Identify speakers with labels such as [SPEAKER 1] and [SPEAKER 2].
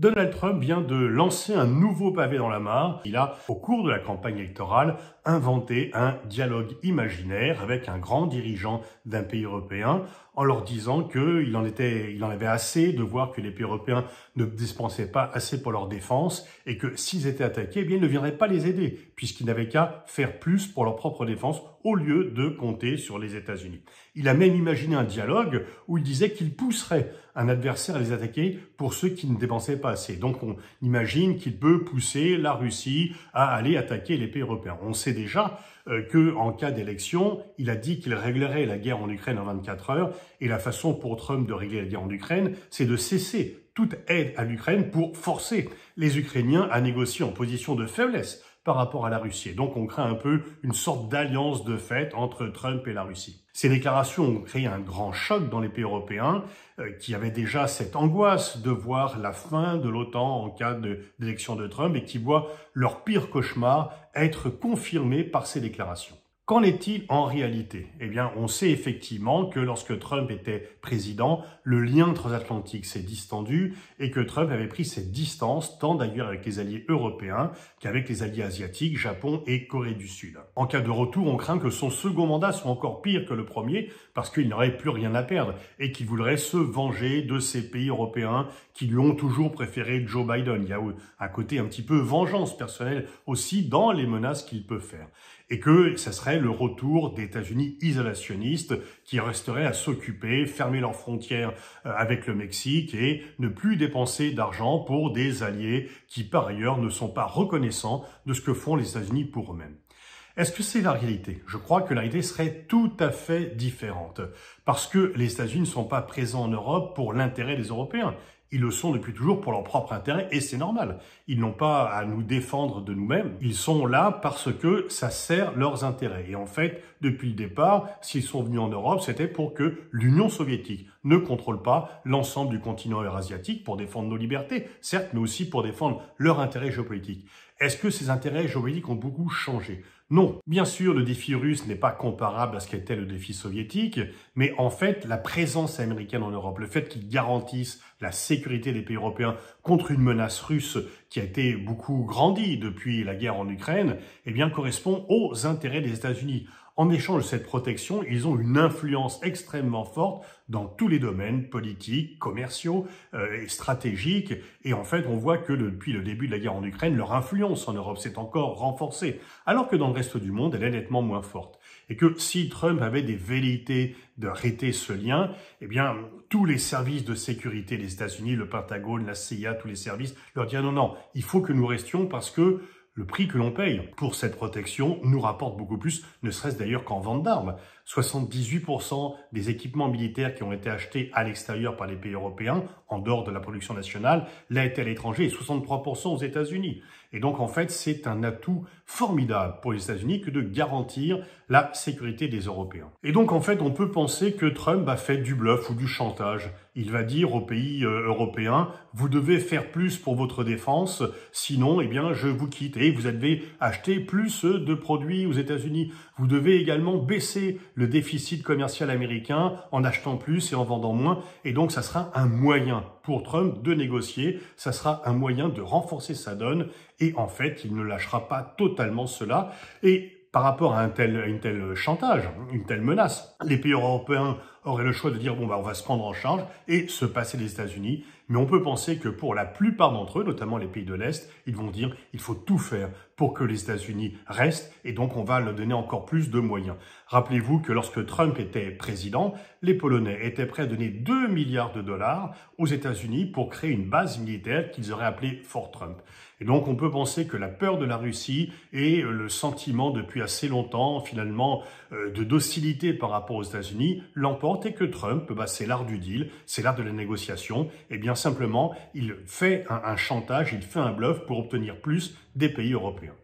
[SPEAKER 1] Donald Trump vient de lancer un nouveau pavé dans la mare. Il a, au cours de la campagne électorale, inventé un dialogue imaginaire avec un grand dirigeant d'un pays européen en leur disant qu'il en il en avait assez de voir que les pays européens ne dispensaient pas assez pour leur défense et que s'ils étaient attaqués, eh bien, ils ne viendraient pas les aider puisqu'ils n'avaient qu'à faire plus pour leur propre défense au lieu de compter sur les États-Unis. Il a même imaginé un dialogue où il disait qu'il pousserait un adversaire à les attaquer pour ceux qui ne dépensaient pas assez. Donc on imagine qu'il peut pousser la Russie à aller attaquer les pays européens. On sait déjà qu'en euh, que en cas d'élection, il a dit qu'il réglerait la guerre en Ukraine en 24 heures et la façon pour Trump de régler la guerre en Ukraine, c'est de cesser toute aide à l'Ukraine pour forcer les Ukrainiens à négocier en position de faiblesse par rapport à la Russie. donc on crée un peu une sorte d'alliance de fait entre Trump et la Russie. Ces déclarations ont créé un grand choc dans les pays européens euh, qui avaient déjà cette angoisse de voir la fin de l'OTAN en cas d'élection de Trump et qui voient leur pire cauchemar être confirmé par ces déclarations. Qu'en est-il en réalité Eh bien, on sait effectivement que lorsque Trump était président, le lien transatlantique s'est distendu et que Trump avait pris cette distance tant d'ailleurs avec les alliés européens qu'avec les alliés asiatiques, Japon et Corée du Sud. En cas de retour, on craint que son second mandat soit encore pire que le premier parce qu'il n'aurait plus rien à perdre et qu'il voudrait se venger de ces pays européens qui lui ont toujours préféré Joe Biden. Il y a un côté un petit peu vengeance personnelle aussi dans les menaces qu'il peut faire. Et que ça serait le retour des États-Unis isolationnistes qui resteraient à s'occuper, fermer leurs frontières euh, avec le Mexique et ne plus dépenser d'argent pour des alliés qui par ailleurs ne sont pas reconnaissants de ce que font les États-Unis pour eux-mêmes. Est-ce que c'est la réalité Je crois que la réalité serait tout à fait différente. Parce que les États-Unis ne sont pas présents en Europe pour l'intérêt des Européens. Ils le sont depuis toujours pour leur propre intérêt et c'est normal. Ils n'ont pas à nous défendre de nous-mêmes. Ils sont là parce que ça sert leurs intérêts. Et en fait, depuis le départ, s'ils sont venus en Europe, c'était pour que l'Union soviétique ne contrôle pas l'ensemble du continent eurasiatique pour défendre nos libertés, certes, mais aussi pour défendre leurs intérêts géopolitiques. Est-ce que ces intérêts juridiques ont beaucoup changé Non. Bien sûr, le défi russe n'est pas comparable à ce qu'était le défi soviétique, mais en fait, la présence américaine en Europe, le fait qu'ils garantissent la sécurité des pays européens contre une menace russe qui a été beaucoup grandie depuis la guerre en Ukraine, eh bien, correspond aux intérêts des États-Unis. En échange de cette protection, ils ont une influence extrêmement forte dans tous les domaines politiques, commerciaux euh, et stratégiques. Et en fait, on voit que depuis le début de la guerre en Ukraine, leur influence en Europe s'est encore renforcée, alors que dans le reste du monde, elle est nettement moins forte. Et que si Trump avait des velléités d'arrêter ce lien, eh bien, tous les services de sécurité des États-Unis, le Pentagone, la CIA, tous les services, leur diraient non, non, il faut que nous restions parce que le prix que l'on paye pour cette protection nous rapporte beaucoup plus, ne serait-ce d'ailleurs qu'en vente d'armes. 78% des équipements militaires qui ont été achetés à l'extérieur par les pays européens, en dehors de la production nationale, l'a été à l'étranger et 63% aux États-Unis. Et donc en fait, c'est un atout formidable pour les États-Unis que de garantir la sécurité des Européens. Et donc en fait, on peut penser que Trump a fait du bluff ou du chantage. Il va dire aux pays euh, européens vous devez faire plus pour votre défense, sinon eh bien je vous quitte et vous devez acheter plus de produits aux États-Unis. Vous devez également baisser le déficit commercial américain en achetant plus et en vendant moins et donc ça sera un moyen pour Trump de négocier. Ça sera un moyen de renforcer sa donne et en fait, il ne lâchera pas totalement cela. Et par rapport à un tel, à une telle chantage, une telle menace, les pays européens aurait le choix de dire bon bah on va se prendre en charge et se passer des États-Unis, mais on peut penser que pour la plupart d'entre eux, notamment les pays de l'Est, ils vont dire il faut tout faire pour que les États-Unis restent et donc on va leur donner encore plus de moyens. Rappelez-vous que lorsque Trump était président, les Polonais étaient prêts à donner 2 milliards de dollars aux États-Unis pour créer une base militaire qu'ils auraient appelée Fort Trump. Et donc on peut penser que la peur de la Russie et euh, le sentiment depuis assez longtemps finalement euh, de docilité par rapport aux États-Unis l'emportent que Trump, bah, c'est l'art du deal, c'est l'art de la négociation. Et eh bien simplement, il fait un chantage, il fait un bluff pour obtenir plus des pays européens.